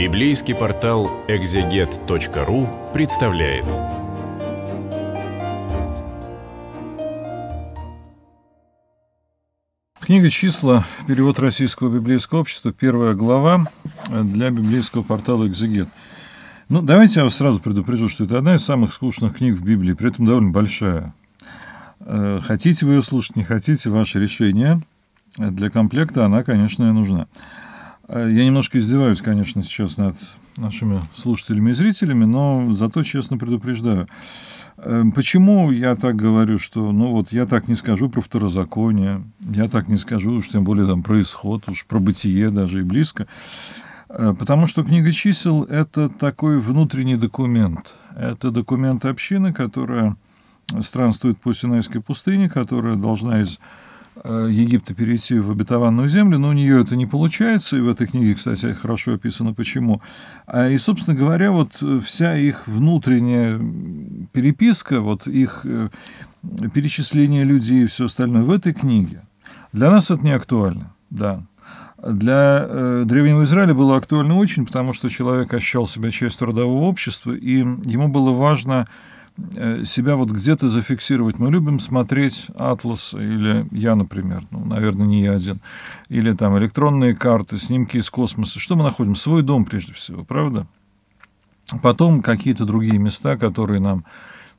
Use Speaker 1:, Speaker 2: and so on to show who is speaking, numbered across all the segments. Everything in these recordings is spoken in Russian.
Speaker 1: Библейский портал exeget.ru представляет. Книга «Числа», перевод Российского библейского общества, первая глава для библейского портала «Экзегет». Ну, давайте я вас сразу предупрежу, что это одна из самых скучных книг в Библии, при этом довольно большая. Э, хотите вы ее слушать, не хотите, ваше решение. Для комплекта она, конечно, и нужна. Э, я немножко издеваюсь, конечно, сейчас над нашими слушателями и зрителями, но зато честно предупреждаю. Эм, почему я так говорю, что, ну вот, я так не скажу про второзаконие, я так не скажу уж тем более там про исход, уж про бытие даже и близко, э, потому что книга чисел – это такой внутренний документ, это документ общины, которая странствует по Синайской пустыне, которая должна из Э, Египта перейти в обетованную землю, но у нее это не получается, и в этой книге, кстати, хорошо описано почему. А, и, собственно говоря, вот э, вся их внутренняя переписка, вот их э, перечисление людей и все остальное в этой книге, для нас это не актуально, да. Для э, Древнего Израиля было актуально очень, потому что человек ощущал себя частью родового общества, и ему было важно э, Э, себя вот где-то зафиксировать. Мы любим смотреть «Атлас» или я, например, ну, наверное, не я один, или там электронные карты, снимки из космоса. Что мы находим? Свой дом, прежде всего, правда? Потом какие-то другие места, которые нам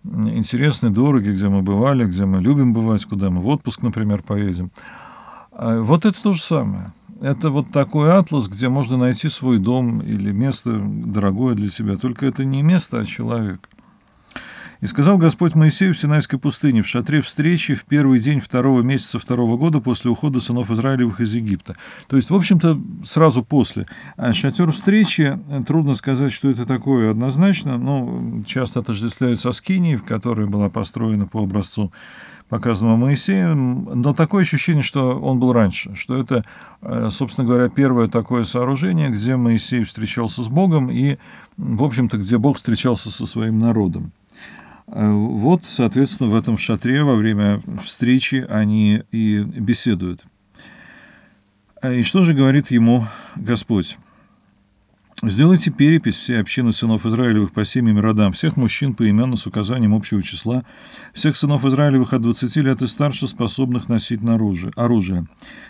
Speaker 1: интересны, дороги, где мы бывали, где мы любим бывать, куда мы в отпуск, например, поедем. А вот это то же самое. Это вот такой атлас, где можно найти свой дом или место дорогое для себя. Только это не место, а человек – и сказал Господь Моисею в Синайской пустыне, в шатре встречи, в первый день второго месяца второго года после ухода сынов Израилевых из Египта. То есть, в общем-то, сразу после. А шатер встречи, э, трудно сказать, что это такое однозначно, но часто отождествляют со Скинией, которой была построена по образцу показанного Моисеем, но такое ощущение, что он был раньше, что это, э, собственно говоря, первое такое сооружение, где Моисей встречался с Богом и, в общем-то, где Бог встречался со своим народом. Э, вот, соответственно, в этом шатре во время встречи они и беседуют. А, и что же говорит ему Господь? Сделайте перепись всей общины сынов Израилевых по семьям и родам, всех мужчин поименно с указанием общего числа, всех сынов Израилевых от 20 лет и старше, способных носить оружие.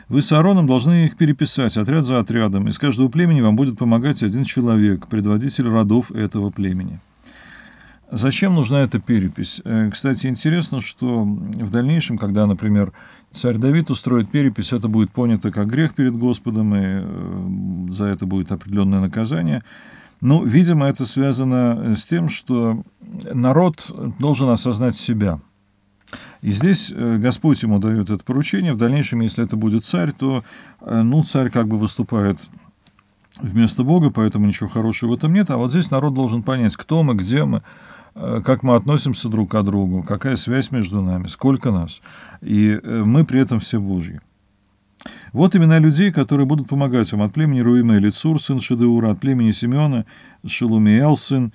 Speaker 1: Вы с Аароном должны их переписать отряд за отрядом. Из каждого племени вам будет помогать один человек, предводитель родов этого племени. Зачем нужна эта перепись? Э, кстати, интересно, что в дальнейшем, когда, например, царь Давид устроит перепись, это будет понято как грех перед Господом, и э, за это будет определенное наказание. Ну, видимо, это связано э, с тем, что народ должен осознать себя. И здесь Господь ему дает это поручение. В дальнейшем, если это будет царь, то, ну, царь как бы выступает вместо Бога, поэтому ничего хорошего в этом нет. А вот здесь народ должен понять, кто мы, где мы, Э, как мы относимся друг к другу, какая связь между нами, сколько нас. И э, мы при этом все Божьи. Вот имена людей, которые будут помогать вам от племени Руима Элицур, сын Шедеура, от племени Симеона, Шелумиэл, сын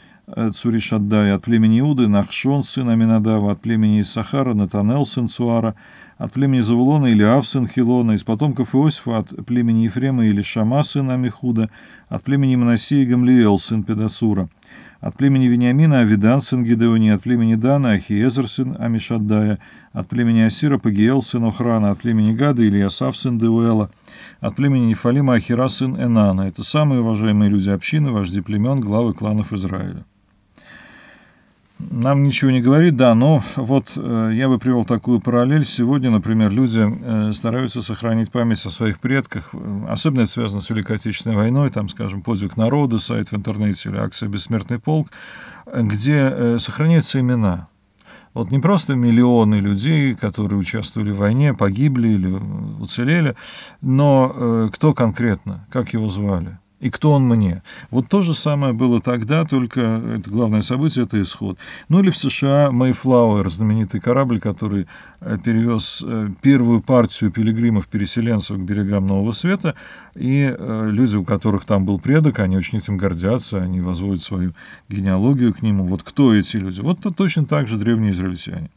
Speaker 1: Цуришаддай, от племени Иуды, Нахшон, сын Аминадава, от племени Исахара, Натанел, сын Цуара, от племени Завулона, Илиав, сын Хилона, из потомков Иосифа, от племени Ефрема, Илишама, сын Амихуда, от племени Манасии, Гамлиел, сын Педасура, от племени Вениамина, Авидан, сын Гидеони, от племени Дана, Ахиезер, сын Амишаддая, от племени Асира, Пагиел, сын Охрана, от племени Гада, Ильясав, сын Деуэла, от племени Нефалима, Ахира, сын Энана. Это самые уважаемые люди общины, вожди племен, главы кланов Израиля нам ничего не говорит, да, но вот э, я бы привел такую параллель. Сегодня, например, люди э, стараются сохранить память о своих предках. Особенно это связано с Великой Отечественной войной, там, скажем, «Подвиг народа», сайт в интернете или акция «Бессмертный полк», где э, сохраняются имена. Вот не просто миллионы людей, которые участвовали в войне, погибли или э, уцелели, но э, кто конкретно, как его звали – и кто он мне? Вот то же самое было тогда, только это главное событие, это исход. Ну или в США Mayflower, знаменитый корабль, который э, перевез э, первую партию пилигримов-переселенцев к берегам Нового Света, и э, люди, у которых там был предок, они очень этим гордятся, они возводят свою генеалогию к нему. Вот кто эти люди? Вот точно так же древние израильтяне.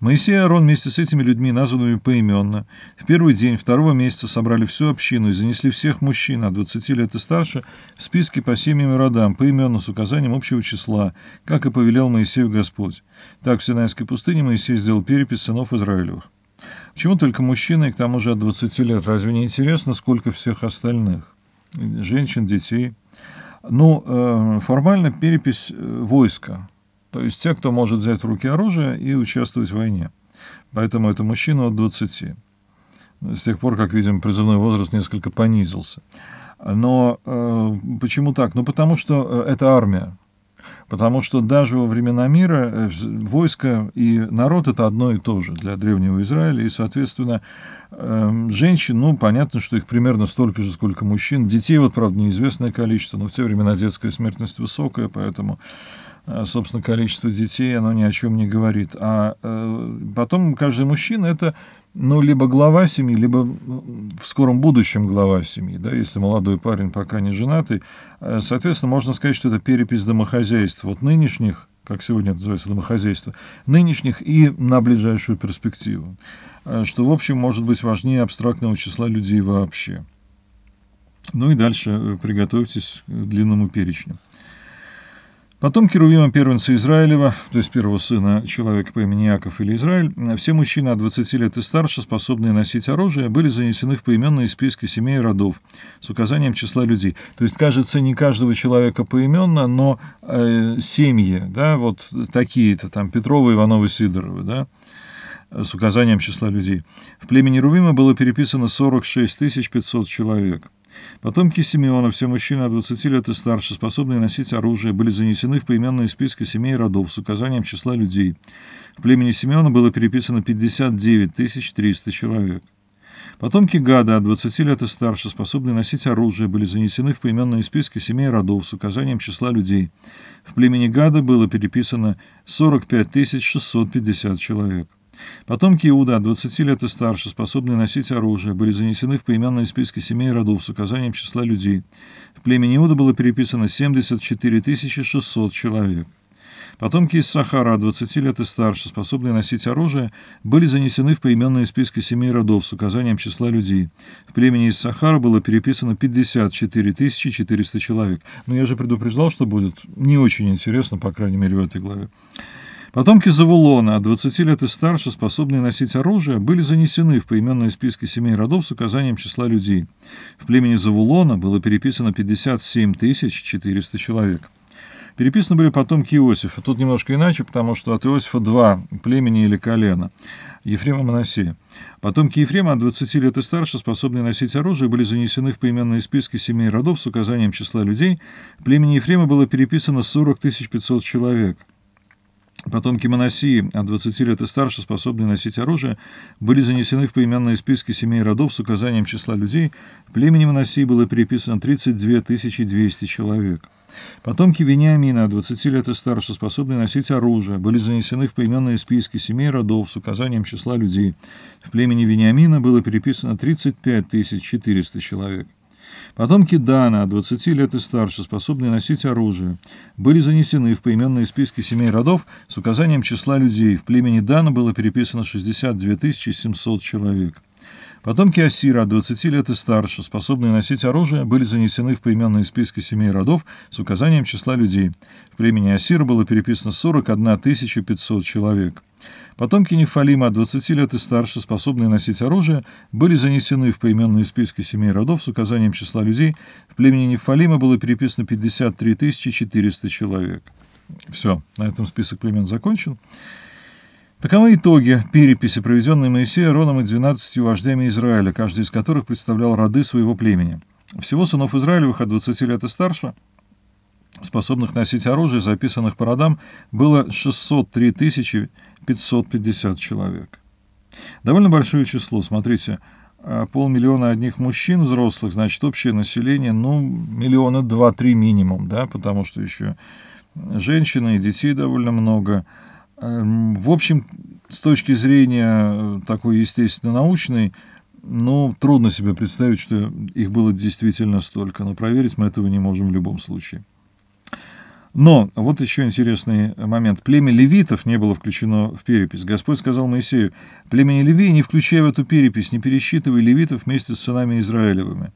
Speaker 1: Моисей и Аарон вместе с этими людьми, названными поименно, в первый день второго месяца собрали всю общину и занесли всех мужчин от 20 лет и старше в списки по семьям и родам, поименно с указанием общего числа, как и повелел Моисею Господь. Так в Синайской пустыне Моисей сделал перепись сынов Израилевых. Почему только мужчины, и к тому же от 20 лет? Разве не интересно, сколько всех остальных? Женщин, детей. Ну, э, формально перепись э, войска – то есть те, кто может взять в руки оружие и участвовать в войне. Поэтому это мужчина от 20. С тех пор, как видим, призывной возраст несколько понизился. Но э, почему так? Ну, потому что э, это армия. Потому что даже во времена мира э, войско и народ это одно и то же для древнего Израиля. И, соответственно, эм, женщин, ну, понятно, что их примерно столько же, сколько мужчин. Детей, вот, правда, неизвестное количество, но в те времена детская смертность высокая, поэтому а, собственно, количество детей, оно ни о чем не говорит. А э, потом каждый мужчина это ну, либо глава семьи, либо в скором будущем глава семьи, да, если молодой парень пока не женатый, э, соответственно, можно сказать, что это перепись домохозяйств, вот нынешних, как сегодня это называется, домохозяйство, нынешних и на ближайшую перспективу, э, что, в общем, может быть важнее абстрактного числа людей вообще. Ну и дальше приготовьтесь к длинному перечню. Потом Керувима первенца Израилева, то есть первого сына человека по имени Яков или Израиль, все мужчины от 20 лет и старше, способные носить оружие, были занесены в поименные списки семей и родов с указанием числа людей. То есть, кажется, не каждого человека поименно, но э, семьи, да, вот такие-то, там, Петровы, Ивановы, Сидоровы, да, с указанием числа людей. В племени Рувима было переписано 46 500 человек. Потомки Симеона, все мужчины от 20 лет и старше, способные носить оружие, были занесены в поименные списки семей и родов с указанием числа людей. В племени Симеона было переписано 59 300 человек. Потомки Гада от 20 лет и старше, способные носить оружие, были занесены в поименные списки семей и родов с указанием числа людей. В племени Гада было переписано 45 650 человек. Потомки Иуда, 20 лет и старше, способные носить оружие, были занесены в поименные списки семей и родов с указанием числа людей. В племени Иуда было переписано 74 600 человек. Потомки из Сахара, 20 лет и старше, способные носить оружие, были занесены в поименные списки семей и родов с указанием числа людей. В племени из Сахара было переписано 54 400 человек. Но я же предупреждал, что будет не очень интересно, по крайней мере, в этой главе. Потомки Завулона, от 20 лет и старше, способные носить оружие, были занесены в поименные списки семей родов с указанием числа людей. В племени Завулона было переписано 57 400 человек. Переписаны были потомки Иосифа. Тут немножко иначе, потому что от Иосифа два племени или колена. Ефрема Моносея. Потомки Ефрема от 20 лет и старше, способные носить оружие, были занесены в поименные списки семей родов с указанием числа людей. В племени Ефрема было переписано 40 500 человек. Потомки Моносии, от 20 лет и старше, способные носить оружие, были занесены в поименные списки семей и родов с указанием числа людей. Племени Моносии было переписано 32 200 человек. Потомки Вениамина, от 20 лет и старше, способные носить оружие, были занесены в поименные списки семей родов с указанием числа людей. В племени Вениамина было переписано 35 400 человек. Потомки Дана, 20 лет и старше, способные носить оружие, были занесены в поименные списки семей родов с указанием числа людей. В племени Дана было переписано 62 700 человек. Потомки Асира от 20 лет и старше, способные носить оружие, были занесены в поименные списки семей родов с указанием числа людей. В племени Асира было переписано 41 500 человек. Потомки Нефалима от 20 лет и старше, способные носить оружие, были занесены в поименные списки семей родов с указанием числа людей. В племени Нефалима было переписано 53 400 человек. Все, на этом список племен закончен. Таковы итоги переписи, проведенной Моисеем Роном и двенадцатью вождями Израиля, каждый из которых представлял роды своего племени. Всего сынов Израилевых от 20 лет и старше, способных носить оружие, записанных по родам, было 603 550 человек. Довольно большое число, смотрите, а полмиллиона одних мужчин взрослых, значит, общее население, ну, миллиона два-три минимум, да, потому что еще женщины и детей довольно много – Эм, в общем, с точки зрения э, такой естественно-научной, ну, трудно себе представить, что их было действительно столько, но проверить мы этого не можем в любом случае. Но вот еще интересный момент. Племя левитов не было включено в перепись. Господь сказал Моисею, племя левий не включая в эту перепись, не пересчитывай левитов вместе с сынами Израилевыми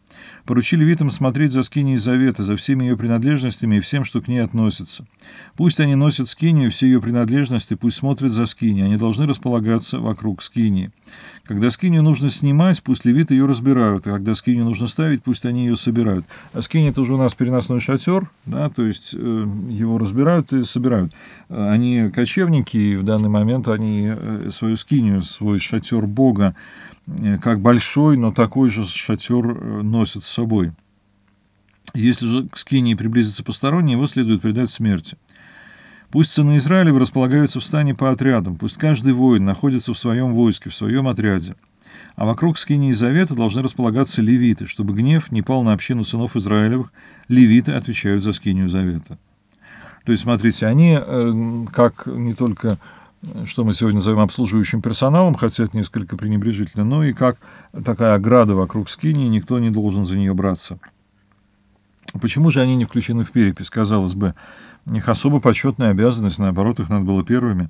Speaker 1: поручили Витам смотреть за скинией Завета, за всеми ее принадлежностями и всем, что к ней относится. Пусть они носят скинию, все ее принадлежности, пусть смотрят за скиней, они должны располагаться вокруг скинии. Когда скинию нужно снимать, пусть левиты ее разбирают, а когда скинию нужно ставить, пусть они ее собирают. А скиния это уже у нас переносной шатер, да, то есть э, его разбирают и собирают. Э, они кочевники, и в данный момент они э, свою скинию, свой шатер Бога Э, как большой, но такой же шатер э, носит с собой. Если же к скинии приблизится посторонний, его следует предать смерти. Пусть сыны Израилевы располагаются в стане по отрядам, пусть каждый воин находится в своем войске, в своем отряде. А вокруг скинии Завета должны располагаться левиты, чтобы гнев не пал на общину сынов Израилевых. Левиты отвечают за скинию Завета. То есть, смотрите, они, э, как не только что мы сегодня назовем обслуживающим персоналом, хотя это несколько пренебрежительно, Но и как такая ограда вокруг скини, никто не должен за нее браться. Почему же они не включены в перепись, казалось бы? У них особо почетная обязанность, наоборот, их надо было первыми.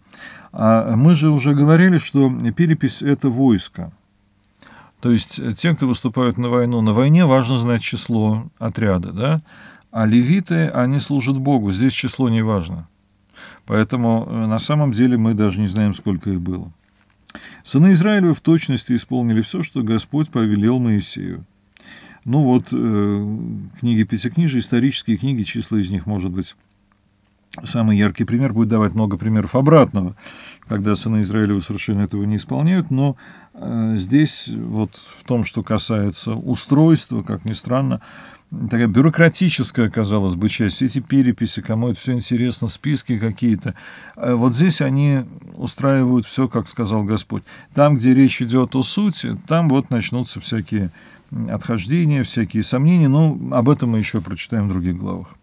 Speaker 1: А мы же уже говорили, что перепись — это войско. То есть те, кто выступают на войну, на войне важно знать число отряда, да? А левиты, они служат Богу, здесь число не важно. Поэтому э, на самом деле мы даже не знаем, сколько их было. Сыны Израилева в точности исполнили все, что Господь повелел Моисею. Ну вот, э, книги Пятикнижия, исторические книги, числа из них, может быть, Самый яркий пример будет давать много примеров обратного, когда сыны Израилева совершенно этого не исполняют, но э, здесь вот в том, что касается устройства, как ни странно, такая бюрократическая, казалось бы, часть, все эти переписи, кому это все интересно, списки какие-то. Э, вот здесь они устраивают все, как сказал Господь. Там, где речь идет о сути, там вот начнутся всякие отхождения, всякие сомнения, но ну, об этом мы еще прочитаем в других главах.